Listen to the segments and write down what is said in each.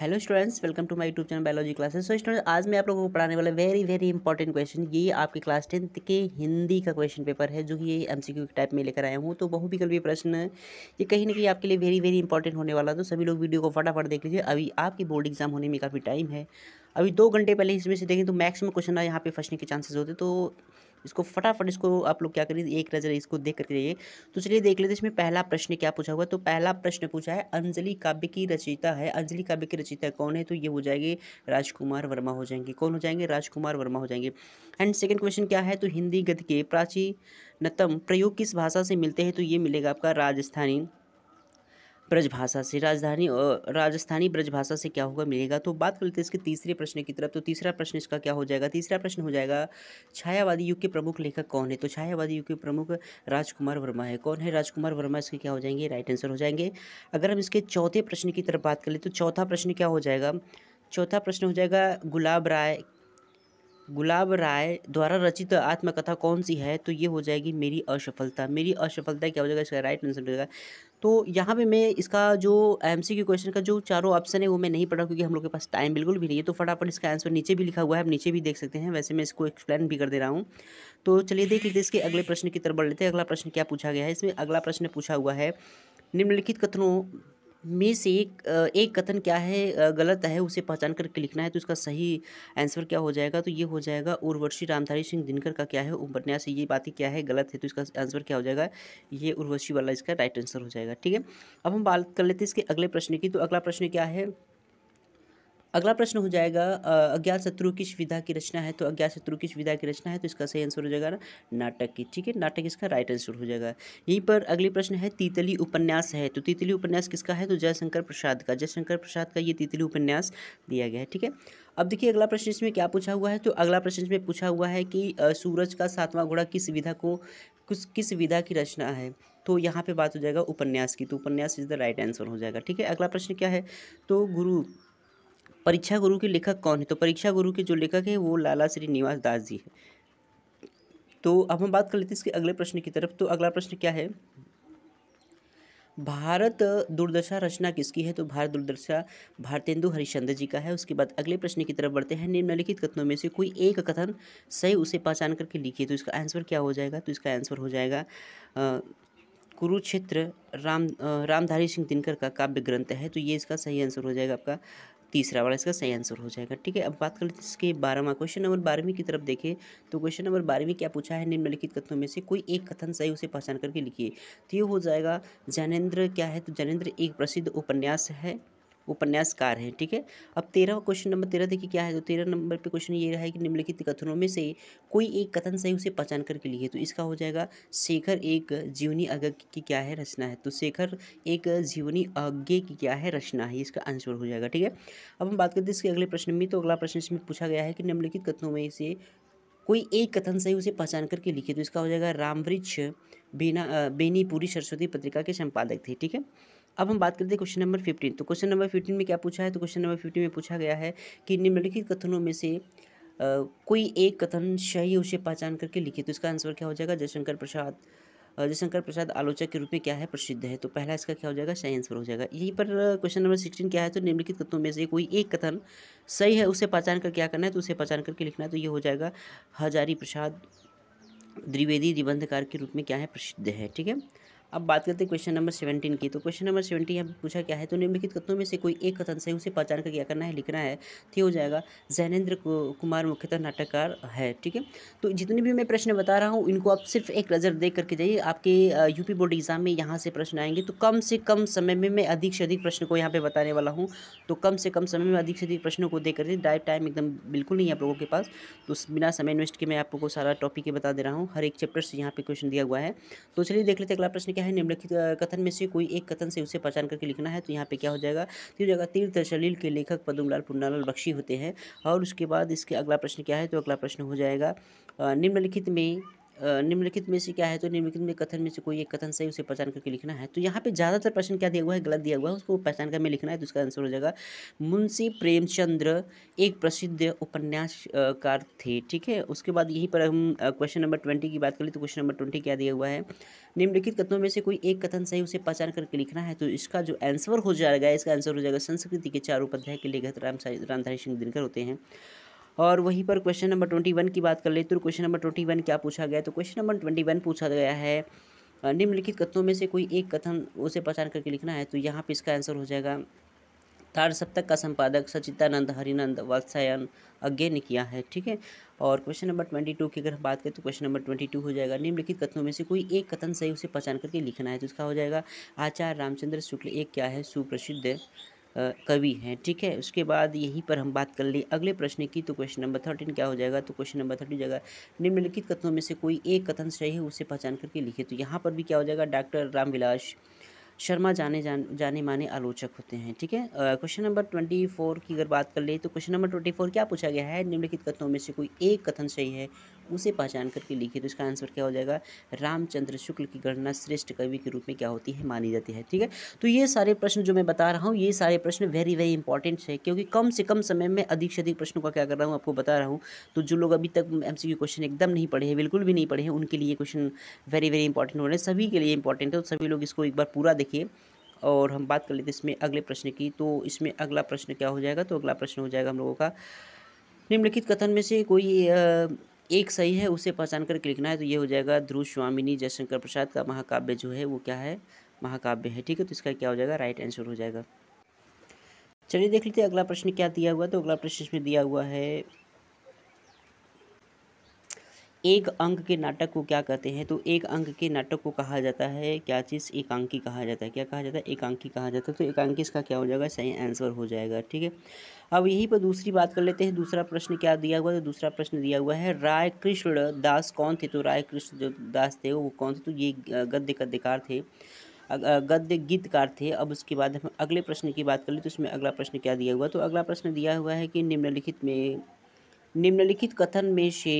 hello students welcome to my YouTube channel biology classes so students आज मैं आप लोगों को पढ़ाने वाला वेरी वेरी इंपॉर्टेंट क्वेश्चन ये आपके क्लास टेंथ के हिंदी का क्वेश्चन पेपर है जो कि ये एमसीक्यू के टाइप में लेकर आया हूँ तो बहुविकल्पी प्रश्न ये कहीं ना कहीं आपके लिए वेरी वेरी इंपॉर्टेंट होने वाला तो सभी लोग वीडियो को फटाफट देख लीजिए अभी आपकी बोर्ड एग्जाम होने में काफ़ी टाइम है अभी दो घंटे पहले इसमें से देखें तो मैक्सिमम क्वेश्चन यहाँ पे फंसने के चांसेज होते तो इसको फटाफट इसको आप लोग क्या करिए एक नज़र इसको देख करके जाइए तो चलिए देख लेते इसमें पहला प्रश्न क्या पूछा हुआ तो पहला प्रश्न पूछा है अंजलि काव्य की रचयिता है अंजलि काव्य की रचयिता कौन है तो ये हो जाएंगे राजकुमार वर्मा हो जाएंगे कौन हो जाएंगे राजकुमार वर्मा हो जाएंगे एंड सेकेंड क्वेश्चन क्या है तो हिंदी गद्य के प्राचीनतम प्रयोग किस भाषा से मिलते हैं तो ये मिलेगा आपका राजस्थानी ब्रजभाषा से राजधानी राजस्थानी ब्रजभाषा से क्या होगा मिलेगा तो बात कर लेते हैं इसके तीसरे प्रश्न की तरफ तो तीसरा प्रश्न इसका क्या हो जाएगा तीसरा प्रश्न हो जाएगा छायावादी युग के प्रमुख लेखक कौन है तो छायावादी युग के प्रमुख राजकुमार वर्मा है कौन है राजकुमार वर्मा इसके क्या हो जाएंगे राइट आंसर हो जाएंगे अगर हम इसके चौथे प्रश्न की तरफ बात कर ले तो चौथा प्रश्न क्या हो जाएगा चौथा प्रश्न हो जाएगा गुलाब राय गुलाब राय द्वारा रचित आत्मकथा कौन सी है तो ये हो जाएगी मेरी असफलता मेरी असफलता क्या हो जाएगा इसका राइट आंसर हो जाएगा तो यहाँ पे मैं इसका जो एम सी क्वेश्चन का जो चारों ऑप्शन है वो मैं नहीं पढ़ा क्योंकि हम लोग के पास टाइम बिल्कुल भी नहीं है तो फटाफट इसका आंसर नीचे भी लिखा हुआ है आप नीचे भी देख सकते हैं वैसे मैं इसको एक्सप्लेन भी कर दे रहा हूँ तो चलिए देख लेते इसके अगले प्रश्न की तरफ बढ़ लेते हैं अगला प्रश्न क्या पूछा गया है इसमें अगला प्रश्न पूछा हुआ है निम्नलिखित कथनों में से एक एक कथन क्या है गलत है उसे पहचान करके लिखना है तो इसका सही आंसर क्या हो जाएगा तो ये हो जाएगा उर्वशी रामधारी सिंह दिनकर का क्या है उपन्यास ये बातें क्या है गलत है तो इसका आंसर क्या हो जाएगा ये उर्वशी वाला इसका राइट आंसर हो जाएगा ठीक है अब हम बात कर लेते हैं इसके अगले प्रश्न की तो अगला प्रश्न क्या है अगला प्रश्न हो जाएगा अज्ञात शत्रु की विधा की रचना है तो अज्ञात शत्रु की विधा की रचना है तो इसका सही आंसर हो जाएगा ना नाटक की ठीक है नाटक इसका राइट आंसर हो जाएगा यहीं पर अगले प्रश्न है तीतली उपन्यास है तो तीतली उपन्यास किसका है तो जयशंकर प्रसाद का जयशंकर प्रसाद का ये तीतली उपन्यास दिया गया है ठीक है अब देखिए अगला प्रश्न इसमें क्या पूछा हुआ है तो अगला प्रश्न इसमें पूछा हुआ है कि सूरज का सातवां घोड़ा किस विधा को किस किस विधा की रचना है तो यहाँ पे बात हो जाएगा उपन्यास की तो उपन्यास इज़ द राइट आंसर हो जाएगा ठीक है अगला प्रश्न क्या है तो गुरु परीक्षा गुरु के लेखक कौन है तो परीक्षा गुरु के जो लेखक है वो लाला श्रीनिवास दास जी है तो अब हम बात कर लेते हैं इसके अगले प्रश्न की तरफ तो अगला प्रश्न क्या है भारत दुर्दशा रचना किसकी है तो भारत दुर्दशा भारतेंदु हरिश्चंद्र जी का है उसके बाद अगले प्रश्न की तरफ बढ़ते हैं निम्नलिखित कथनों में से कोई एक कथन सही उसे पहचान करके लिखिए तो इसका आंसर क्या हो जाएगा तो इसका आंसर हो जाएगा कुरुक्षेत्र राम रामधारी सिंह दिनकर का काव्य ग्रंथ है तो ये इसका सही आंसर हो जाएगा आपका तीसरा वाला इसका सही आंसर हो जाएगा ठीक है अब बात कर लेते हैं इसके बारहवा क्वेश्चन नंबर बारहवीं की तरफ देखें तो क्वेश्चन नंबर बारहवीं क्या पूछा है निम्नलिखित कथनों में से कोई एक कथन सही उसे पहचान करके लिखिए तो ये हो जाएगा जैनेन्द्र क्या है तो जैनेन्द्र एक प्रसिद्ध उपन्यास है उपन्यासकार हैं ठीक है अब तेरह क्वेश्चन नंबर तेरह देखिए क्या है तो तेरह नंबर पे क्वेश्चन ये रहा है कि निम्नलिखित कथनों में से कोई एक कथन सही उसे पहचान करके लिए तो इसका हो जाएगा शेखर एक जीवनी अज्ञ की क्या है रचना है तो शेखर एक जीवनी अज्ञे की क्या है रचना है इसका आंसर हो जाएगा ठीक है अब हम बात करते हैं इसके अगले प्रश्न में तो अगला प्रश्न इसमें पूछा गया है कि निम्नलिखित कथनों में से कोई एक कथन सही उसे पहचान करके लिखे तो इसका हो जाएगा रामवृक्ष बेना बेनीपुरी सरस्वती पत्रिका के संपादक थे ठीक है अब हम बात करते हैं क्वेश्चन नंबर फिफ्टीन तो क्वेश्चन नंबर फिफ्टीन में क्या पूछा है तो क्वेश्चन नंबर फिफ्टीन में पूछा गया है कि निम्नलिखित कथनों में से कोई एक कथन सही उसे पहचान करके लिखे तो इसका आंसर क्या हो जाएगा जयशंकर प्रसाद जयशंकर प्रसाद आलोचक के रूप में क्या है प्रसिद्ध है तो पहला इसका क्या हो जाएगा सही आंसर हो जाएगा यहीं पर क्वेश्चन नंबर सिक्सटीन क्या है तो निम्नलिखित कथनों में से कोई एक कथन सही है उसे पहचान कर क्या करना है तो उसे पहचान करके लिखना है तो ये हो जाएगा हजारी प्रसाद द्विवेदी निबंधकार के रूप में क्या है प्रसिद्ध है ठीक है अब बात करते हैं क्वेश्चन नंबर सेवेंटीन की तो क्वेश्चन नंबर सेवेंटीन यहाँ पूछा क्या है तो निम्नलिखित कथनों में से कोई एक कथन सही उसे पहचान कर क्या करना है लिखना है तो हो जाएगा जैनेन्द्र कुमार मुख्यतः नाटककार है ठीक है तो जितने भी मैं प्रश्न बता रहा हूँ इनको आप सिर्फ एक नज़र देख करके जाइए आपके यूपी बोर्ड एग्जाम में यहाँ से प्रश्न आएंगे तो कम से कम समय में मैं अधिक से अधिक प्रश्न को यहाँ पर बताने वाला हूँ तो कम से कम समय में अधिक से अधिक प्रश्नों को देख करके डाइट टाइम एकदम बिल्कुल नहीं आप लोगों के पास तो बिना समय इन्वेस्ट के मैं आपको सारा टॉपिक बता दे रहा हूँ हर एक चैप्टर से यहाँ पर क्वेश्चन दिया हुआ है तो चलिए देख लेते अगला प्रश्न क्या है निम्नलिखित कथन में से कोई एक कथन से उसे पहचान करके लिखना है तो यहाँ पे क्या हो जाएगा तो जाएगा तीर्थ सलील के लेखक पदुमलाल पुन्नालाल बख्शी होते हैं और उसके बाद इसके अगला प्रश्न क्या है तो अगला प्रश्न हो जाएगा निम्नलिखित में निम्नलिखित में से क्या है तो निम्नलिखित में कथन में से कोई एक कथन सही उसे पहचान करके लिखना है तो यहाँ पे ज़्यादातर प्रश्न क्या दिया हुआ है गलत दिया हुआ है उसको पहचान कर में लिखना है तो उसका आंसर हो जाएगा मुंशी प्रेमचंद्र एक प्रसिद्ध उपन्यासकार थे ठीक है उसके बाद यहीं पर हम क्वेश्चन नंबर ट्वेंटी की बात करें तो क्वेश्चन नंबर ट्वेंटी क्या दिया हुआ है निम्नलिखित कथनों में से कोई एक कथन सही उसे पहचान करके लिखना है तो इसका जो आंसर हो जाएगा इसका आंसर हो जाएगा संस्कृति के चार उपाध्याय के लेखक रामधारी सिंह दिनकर होते हैं और वहीं पर क्वेश्चन नंबर ट्वेंटी वन की बात कर ले तो क्वेश्चन नंबर ट्वेंटी वन क्या पूछा गया तो क्वेश्चन नंबर ट्वेंटी वन पूछा गया है निम्नलिखित कथनों में से कोई एक कथन उसे पहचान करके लिखना है तो यहाँ पर इसका आंसर हो जाएगा तार सप्तक का संपादक सचितानंद हरिनंद वत्सायन अज्ञे ने किया है ठीक है और क्वेश्चन नंबर ट्वेंटी टू की अगर हम बात करें तो क्वेश्चन नंबर ट्वेंटी टू हो जाएगा निम्नलिखित कथनों में से कोई एक कथन सही उसे पहचान करके लिखना है तो इसका हो जाएगा आचार्य रामचंद्र शुक्ल एक क्या है सुप्रसिद्ध कवि हैं ठीक है उसके बाद यहीं पर हम बात कर लें अगले प्रश्न की तो क्वेश्चन नंबर थर्टीन क्या हो जाएगा तो क्वेश्चन नंबर थर्टीन जगह निम्नलिखित कथनों में से कोई एक कथन सही है उसे पहचान करके लिखे तो यहाँ पर भी क्या हो जाएगा डॉक्टर रामविलास शर्मा जाने जान जाने माने आलोचक होते हैं ठीक है क्वेश्चन नंबर ट्वेंटी फोर की अगर बात कर ले तो क्वेश्चन नंबर ट्वेंटी फोर क्या पूछा गया है निम्नलिखित कथनों में से कोई एक कथन सही है उसे पहचान करके लिखी तो इसका आंसर क्या हो जाएगा रामचंद्र शुक्ल की गणना श्रेष्ठ कवि के रूप में क्या होती है मानी जाती है ठीक है तो ये सारे प्रश्न जो मैं बता रहा हूँ ये सारे प्रश्न वेरी वेरी इंपॉर्टेंट है क्योंकि कम से कम समय में अधिक से अधिक प्रश्नों का क्या कर रहा हूँ आपको बता रहा हूँ तो जो लोग अभी तक एम क्वेश्चन एकदम नहीं पढ़े हैं बिल्कुल भी नहीं पढ़े हैं उनके लिए क्वेश्चन वेरी वेरी इंपॉर्टेंट हो रहे हैं सभी के लिए इंपॉर्टेंट है तो सभी लोग इसको एक बार पूरा देखिए और हम बात कर लेते हैं इसमें अगले प्रश्न की तो इसमें अगला प्रश्न क्या हो जाएगा तो अगला प्रश्न हो जाएगा हम लोगों का निम्नलिखित कथन में से कोई एक सही है उसे पहचान करके लिखना है तो ये हो जाएगा ध्रुव स्वामिनी जयशंकर प्रसाद का महाकाव्य जो है वो क्या है महाकाव्य है ठीक है तो इसका क्या हो जाएगा राइट आंसर हो जाएगा चलिए देख लेते हैं अगला प्रश्न क्या दिया हुआ तो अगला प्रश्न इसमें दिया हुआ है एक अंक के नाटक को क्या कहते हैं तो एक अंक के नाटक को कहा जाता है क्या चीज़ एकांकी कहा जाता है क्या कहा जाता है एकांकी कहा जाता है तो एकांकी इसका क्या हो जाएगा सही आंसर हो जाएगा ठीक है अब यहीं पर दूसरी बात कर लेते हैं दूसरा प्रश्न क्या दिया हुआ है तो दूसरा प्रश्न दिया हुआ है राय कृष्ण दास कौन थे तो राय कृष्ण जो दास थे वो कौन थे तो ये गद्य गद्यकार थे गद्य गीतकार थे अब उसके बाद हम अगले प्रश्न की बात कर लें तो इसमें अगला प्रश्न क्या दिया हुआ तो अगला प्रश्न दिया हुआ है कि निम्नलिखित में निम्नलिखित कथन में से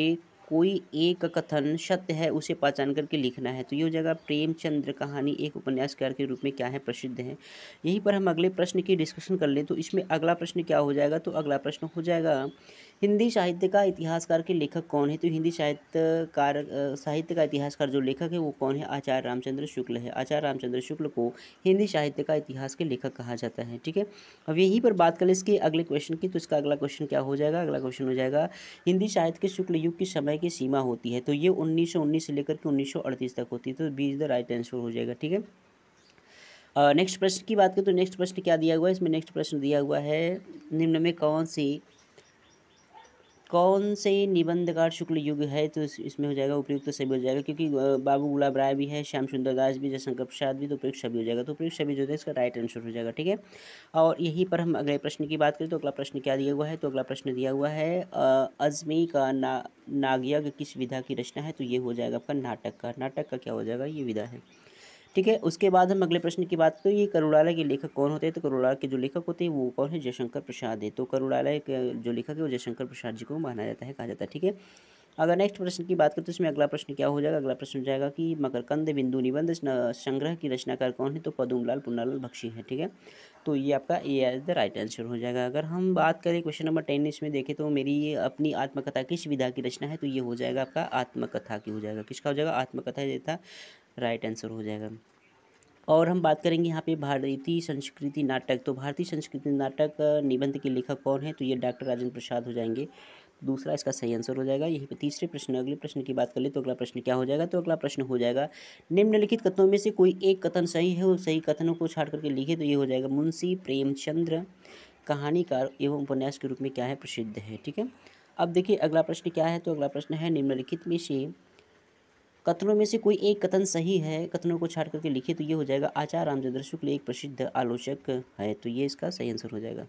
कोई एक कथन सत्य है उसे पहचान करके लिखना है तो ये जगह प्रेमचंद्र कहानी एक उपन्यासकार के रूप में क्या है प्रसिद्ध है यहीं पर हम अगले प्रश्न की डिस्कशन कर लें तो इसमें अगला प्रश्न क्या हो जाएगा तो अगला प्रश्न हो जाएगा हिंदी साहित्य का इतिहासकार के लेखक कौन है तो हिंदी साहित्यकार साहित्य का इतिहासकार जो लेखक है वो कौन है आचार्य रामचंद्र शुक्ल है आचार्य रामचंद्र शुक्ल को हिंदी साहित्य का इतिहास के लेखक कहा जाता है ठीक है अब यहीं पर बात करें इसके अगले क्वेश्चन की तो इसका अगला क्वेश्चन क्या हो जाएगा अगला क्वेश्चन हो जाएगा हिंदी साहित्य के शुक्ल युग के समय की सीमा होती है तो ये 1919 से लेकर के 1938 तक होती है तो B is the right answer हो जाएगा ठीक है नेक्स्ट प्रश्न की बात करें तो नेक्स्ट प्रश्न क्या दिया हुआ है इसमें नेक्स्ट प्रश्न दिया हुआ है निम्न में कौन सी कौन से निबंधकार शुक्ल युग है तो इसमें हो जाएगा उपयुक्त तो सभी हो जाएगा क्योंकि बाबू गुलाब राय भी है श्याम सुंदर दास भी जयशंकर प्रसाद भी तो उपयुक्त सभी हो जाएगा तो उपयुक्त सभी जो है इसका राइट आंसर हो जाएगा ठीक है और यहीं पर हम अगले प्रश्न की बात करें तो अगला प्रश्न क्या दिया हुआ है तो अगला प्रश्न दिया हुआ है अजमी का ना नागयज्ञ किस विधा की रचना है तो ये हो जाएगा आपका नाटक का नाटक का क्या हो जाएगा ये विधा है ठीक है उसके बाद हम अगले प्रश्न की बात तो ये करुणालय के लेखक कौन होते हैं तो करुणालय के जो लेखक होते हैं वो कौन है जयशंकर प्रसाद है तो करुणालय के जो लेखक है वो जयशंकर प्रसाद जी को माना जाता है कहा जाता है ठीक है अगर नेक्स्ट प्रश्न की बात करें तो इसमें अगला प्रश्न क्या हो जाएगा अगला प्रश्न हो जाएगा कि मकरकंद बिंदु निबंध संग्रह की रचनाकार कौन है तो पदुमलाल पुन्नालाल बख्शी है ठीक है तो ये आपका A is the right answer हो जाएगा अगर हम बात करें क्वेश्चन नंबर टेन इसमें देखें तो मेरी ये अपनी आत्मकथा किस विधा की रचना है तो ये हो जाएगा आपका आत्मकथा की हो जाएगा किसका हो जाएगा आत्मकथा ये था राइट आंसर हो जाएगा और हम बात करेंगे यहाँ पे भारतीय संस्कृति नाटक तो भारतीय संस्कृति नाटक निबंध के लेखक कौन है तो ये डॉक्टर राजेंद्र प्रसाद हो जाएंगे दूसरा इसका सही आंसर हो जाएगा यहीं पे तीसरे प्रश्न अगले प्रश्न की बात कर ले तो अगला प्रश्न क्या हो जाएगा तो अगला प्रश्न हो जाएगा निम्नलिखित कथनों में से कोई एक कथन सही है और सही कथनों को छाट करके लिखे तो ये हो जाएगा मुंशी प्रेमचंद्र कहानीकार एवं उपन्यास के रूप में क्या है प्रसिद्ध है ठीक है अब देखिए अगला प्रश्न क्या है तो अगला प्रश्न है निम्नलिखित में से कथनों में से कोई एक कथन सही है कथनों को छाट करके लिखे तो ये हो जाएगा आचार्य रामचंद्र शुक्ल एक प्रसिद्ध आलोचक है तो ये इसका सही आंसर हो जाएगा